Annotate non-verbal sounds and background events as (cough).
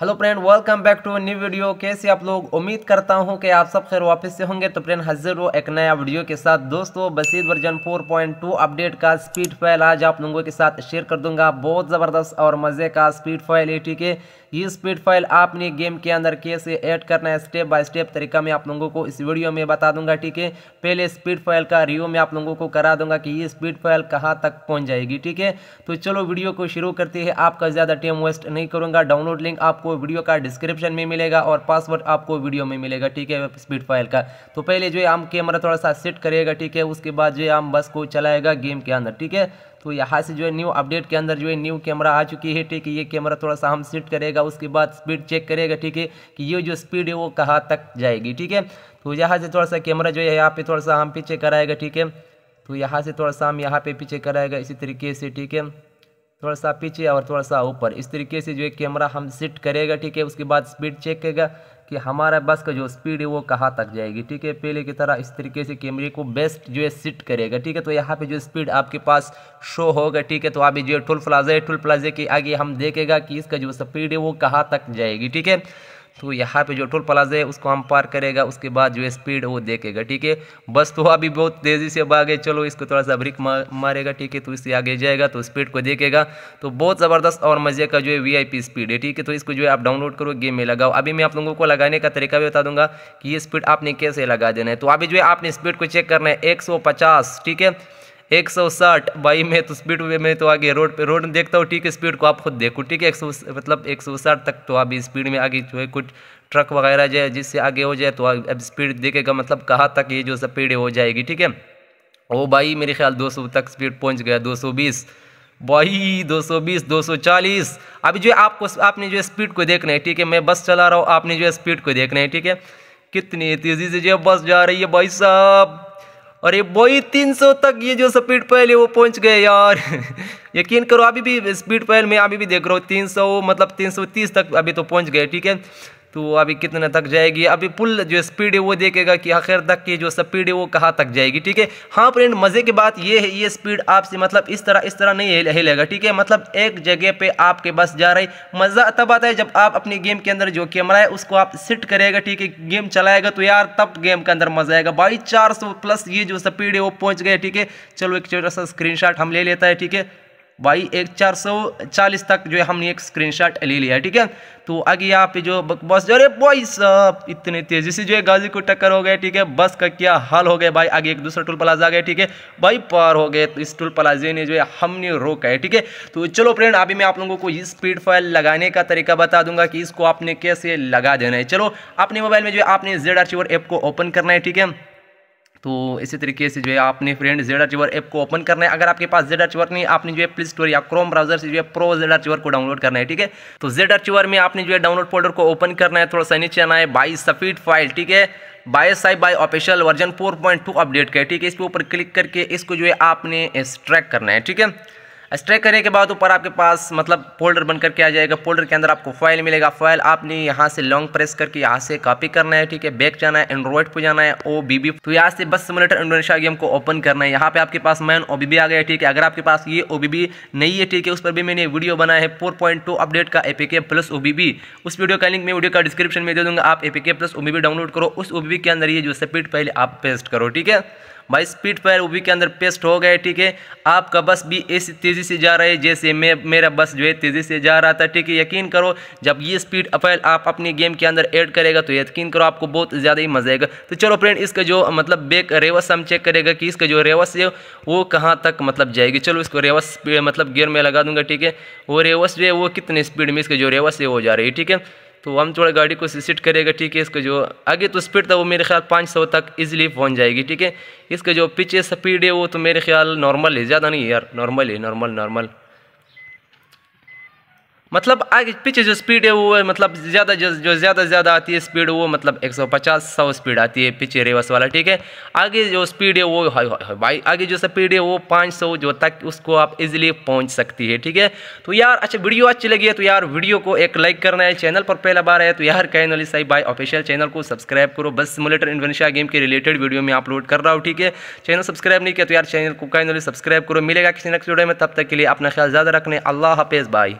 hello friend welcome back to new video कैसे आप लोग उम्मीद करता हूं कि आप सब खैर वापस से होंगे तो फ्रेंड हाजिर हो एक नया वीडियो के साथ दोस्तों बसीद वर्जन 4.2 अपडेट का स्पीड फाइल आज आप लोगों के साथ शेयर कर दूंगा बहुत ज़बरदस्त और मज़े का स्पीड फाइल है ठीक है ये स्पीड फाइल आपने गेम के अंदर कैसे ऐड करना है स्टेप बाय स्टेप तरीका मैं आप लोगों को इस वीडियो में बता दूंगा ठीक है पहले स्पीड फाइल का रिव्यू मैं आप लोगों को करा दूंगा कि ये स्पीड फाइल कहाँ तक पहुँच जाएगी ठीक है तो चलो वीडियो को शुरू करते हैं आपका ज़्यादा टाइम वेस्ट नहीं करूँगा डाउनलोड लिंक आप आपको वीडियो का डिस्क्रिप्शन में मिलेगा और पासवर्ड आपको वीडियो में मिलेगा ठीक है स्पीड फाइल का तो पहले जो है हम कैमरा थोड़ा सा सेट करेगा ठीक है उसके बाद जो है हम बस को चलाएगा गेम के अंदर ठीक है तो यहाँ से जो है न्यू अपडेट के अंदर जो है न्यू कैमरा आ चुकी है ठीक है ये कैमरा थोड़ा सा हम सेट करेगा उसके बाद स्पीड चेक करेगा ठीक है कि ये जो स्पीड है वो कहाँ तक जाएगी ठीक है तो यहाँ से थोड़ा सा कैमरा जो है यहाँ पे थोड़ा सा हम पीछे कराएगा ठीक है तो यहाँ से थोड़ा सा हम यहाँ पे पीछे कराएगा इसी तरीके से ठीक है थोड़ा सा पीछे और थोड़ा सा ऊपर इस तरीके से जो है कैमरा हम सेट करेगा ठीक है उसके बाद स्पीड चेक करेगा कि हमारा बस का जो स्पीड है वो कहाँ तक जाएगी ठीक है पहले की तरह इस तरीके से कैमरे को बेस्ट जो है सेट करेगा ठीक है तो यहाँ पे जो स्पीड आपके पास शो होगा ठीक है तो अभी जो है टोल प्लाजा है टोल प्लाजे के आगे हम देखेगा कि इसका जो स्पीड है वो कहाँ तक जाएगी ठीक है तो यहाँ पे जो टोल प्लाजा है उसको हम पार करेगा उसके बाद जो है स्पीड वो देखेगा ठीक है बस तो अभी बहुत तेज़ी से भागे चलो इसको थोड़ा सा ब्रिक मारेगा ठीक है तो इससे आगे जाएगा तो स्पीड को देखेगा तो बहुत ज़बरदस्त और मज़े का जो है वी स्पीड है ठीक है तो इसको जो है आप डाउनलोड करो गेम में लगाओ अभी मैं आप लोगों को लगाने का तरीका भी बता दूंगा कि ये स्पीड आपने कैसे लगा देना है तो अभी जो है आपने स्पीड को चेक करना है एक ठीक है एक सौ साठ बाई में तो स्पीड में तो आगे रोड पे रोड में देखता हूँ ठीक है स्पीड को आप खुद देखो ठीक है एक सौ मतलब एक सौ साठ तक तो अभी स्पीड में आगे जो है कुछ ट्रक वगैरह जाए जिससे आगे हो जाए तो अब स्पीड देखेगा मतलब कहाँ तक ये जो स्पीड हो जाएगी ठीक है ओ भाई मेरे ख्याल सौ तक स्पीड पहुँच गया बीस भाई 220 240 अभी जो आपको आपने जो स्पीड को देखना है ठीक है मैं बस चला रहा हूँ आपने जो स्पीड को देखना है ठीक है कितनी तेज़ी से जो बस जा रही है भाई साहब और ये तीन सौ तक ये जो स्पीड पहल है वो पहुंच गए यार (laughs) यकीन करो अभी भी स्पीड पैल में अभी भी देख रहा हूँ तीन सौ मतलब तीन सौ तीस तक अभी तो पहुंच गए ठीक है तो अभी कितने तक जाएगी अभी पुल जो स्पीड है वो देखेगा कि आखिर तक की जो स्पीड है वो कहाँ तक जाएगी ठीक है हाँ फ्रेंड मज़े की बात ये है ये स्पीड आपसे मतलब इस तरह इस तरह नहीं हिलेगा ठीक है मतलब एक जगह पे आपके बस जा रही मज़ा तब आता है जब आप अपने गेम के अंदर जो कैमरा है उसको आप सेट करेगा ठीक है गेम चलाएगा तो यार तब गेम के अंदर मज़ा आएगा भाई चार प्लस ये जो स्पीड है वो पहुँच गया ठीक है चलो एक छोटा सा स्क्रीन हम ले लेता है ठीक है भाई एक चार सौ चालीस तक जो है हमने एक स्क्रीनशॉट ले लिया है ठीक है तो आगे यहाँ पे जो बस जो अरे बॉइस साहब इतने तेजी से जो है गाजी को टक्कर हो गए ठीक है बस का क्या हाल हो गया भाई आगे एक दूसरा टोल प्लाजा आ गया ठीक है भाई पार हो गए तो इस टोल प्लाजे ने जो है हमने रोका है ठीक है तो चलो फ्रेंड अभी मैं आप लोगों को ये स्पीड फाइल लगाने का तरीका बता दूंगा कि इसको आपने कैसे लगा देना है चलो अपने मोबाइल में जो है आपने जेड आर ऐप को ओपन करना है ठीक है तो इसी तरीके से जो है आपने फ्रेंड जेड अर्चवर ऐप को ओपन करना है अगर आपके पास जेड अर्चवर नहीं आपने जो है प्ले स्टोर या क्रोम ब्राउजर से जो है प्रो जेड अर्चवर को डाउनलोड करना है ठीक है तो जेड अर्चवर में आपने जो है डाउनलोड फोल्डर को ओपन करना है थोड़ा सा नीचे आना है बाई सफीड फाइल ठीक है बाय साइब बाय ऑफिशियल वर्जन 4.2 अपडेट का है ठीक है इसके ऊपर क्लिक करके इसको जो है आपने ट्रैक करना है ठीक है स्ट्रेक करने के बाद ऊपर आपके पास मतलब फोल्डर बन करके आ जाएगा फोल्डर के अंदर आपको फाइल मिलेगा फाइल आपने यहाँ से लॉन्ग प्रेस करके यहाँ से कॉपी करना है ठीक है बैक जाना है एंड्रॉइड पर जाना है ओ बी बी तो यहाँ से बस सिमुलेटर इंडोनेशिया गेम को ओपन करना है यहाँ पे आपके पास मैन ओ बी बी आ गया ठीक है अगर आपके पास ये ओ बी बी नहीं है ठीक है उस पर भी मैंने वीडियो बनाया है फोर पॉइंट टू अपडेट का एपीके के प्लस ओ बी बी उस वीडियो का लिंक मैं वीडियो का डिस्क्रिप्शन में दे दूंगा आप एपीके के plus O B B download करो उस ओ बी बी के अंदर ये जो सपीड पहले आप पेस्ट करो ठीक है भाई स्पीड फायर वो भी के अंदर पेस्ट हो गए ठीक है आपका बस भी ऐसी तेज़ी से जा रहा है जैसे मे, मेरा बस जो है तेज़ी से जा रहा था ठीक है यकीन करो जब ये स्पीड फायर आप अपनी गेम के अंदर ऐड करेगा तो यकीन करो आपको बहुत ज़्यादा ही मजा आएगा तो चलो फ्रेंड इसका जो मतलब बेक रेवस हम चेक करेगा कि इसका जो रेवस है वो कहाँ तक मतलब जाएगी चलो इसको रेवस मतलब गियर में लगा दूंगा ठीक है वो रेवस जो है वो कितने स्पीड में इसका जो रेवस है वो जा रही है ठीक है तो हम थोड़ा गाड़ी को सीट करेगा ठीक है इसका जो आगे तो स्पीड था वो मेरे ख्याल पाँच सौ तक इजीली पहुंच जाएगी ठीक है इसका जो पीछे स्पीड है वो तो मेरे ख्याल नॉर्मल है ज़्यादा नहीं यार नॉर्मल है नॉर्मल नॉर्मल मतलब आगे पीछे जो स्पीड है वो मतलब ज़्यादा जो ज़्यादा ज़्यादा आती है स्पीड वो मतलब 150 सौ स्पीड आती है पीछे रेवस वाला ठीक है आगे जो स्पीड है वो भाई आगे जो स्पीड है वो 500 जो तक उसको आप इजीली पहुंच सकती है ठीक है तो यार अच्छा वीडियो अच्छी लगी है तो यार वीडियो को एक लाइक करना है चैनल पर पहला बार है तो यार कैन अली सही भाई ऑफिशियल चैनल को सब्सक्राइब करो बस सिमुलेटर इन्वेंशिया गेम के रिलेटेड वीडियो में अपलोड कर रहा हूँ ठीक है चैनल सब्सक्राइब नहीं किया तो यार चैनल को कैन अली सब्सक्राइब करो मिलेगा किसी नेक्स्ट वीडियो में तब तक के लिए अपना ख्याल ज़्यादा रखने अल्लाह हाफेज़ बाई